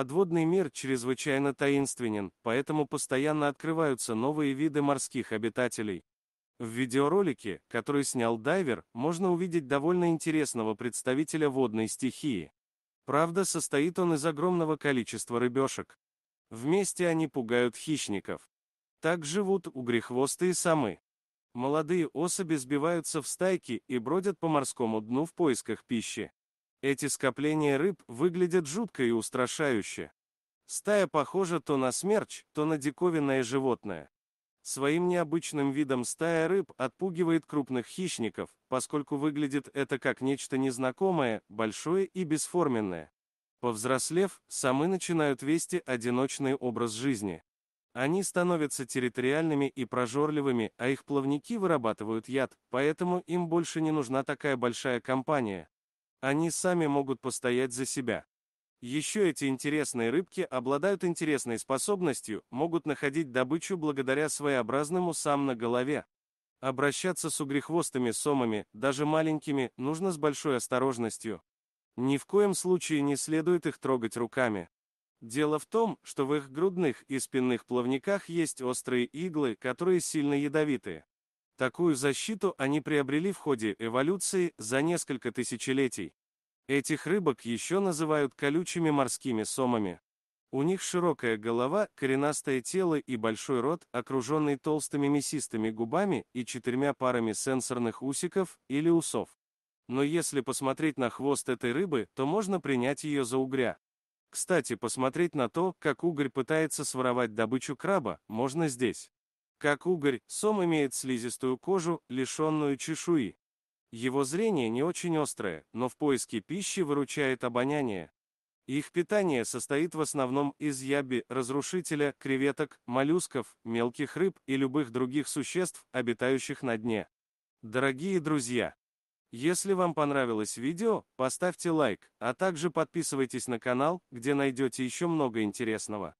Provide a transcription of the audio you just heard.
Подводный мир чрезвычайно таинственен, поэтому постоянно открываются новые виды морских обитателей. В видеоролике, который снял дайвер, можно увидеть довольно интересного представителя водной стихии. Правда, состоит он из огромного количества рыбешек. Вместе они пугают хищников. Так живут угрехвостые самы. Молодые особи сбиваются в стайки и бродят по морскому дну в поисках пищи. Эти скопления рыб выглядят жутко и устрашающе. Стая похожа то на смерч, то на диковинное животное. Своим необычным видом стая рыб отпугивает крупных хищников, поскольку выглядит это как нечто незнакомое, большое и бесформенное. Повзрослев, самы начинают вести одиночный образ жизни. Они становятся территориальными и прожорливыми, а их плавники вырабатывают яд, поэтому им больше не нужна такая большая компания. Они сами могут постоять за себя. Еще эти интересные рыбки обладают интересной способностью, могут находить добычу благодаря своеобразному сам на голове. Обращаться с угрехвостыми сомами, даже маленькими, нужно с большой осторожностью. Ни в коем случае не следует их трогать руками. Дело в том, что в их грудных и спинных плавниках есть острые иглы, которые сильно ядовитые. Такую защиту они приобрели в ходе эволюции за несколько тысячелетий. Этих рыбок еще называют колючими морскими сомами. У них широкая голова, коренастое тело и большой рот, окруженный толстыми мясистыми губами и четырьмя парами сенсорных усиков или усов. Но если посмотреть на хвост этой рыбы, то можно принять ее за угря. Кстати, посмотреть на то, как угорь пытается своровать добычу краба, можно здесь. Как угорь, сом имеет слизистую кожу, лишенную чешуи. Его зрение не очень острое, но в поиске пищи выручает обоняние. Их питание состоит в основном из яби, разрушителя, креветок, моллюсков, мелких рыб и любых других существ, обитающих на дне. Дорогие друзья! Если вам понравилось видео, поставьте лайк, а также подписывайтесь на канал, где найдете еще много интересного.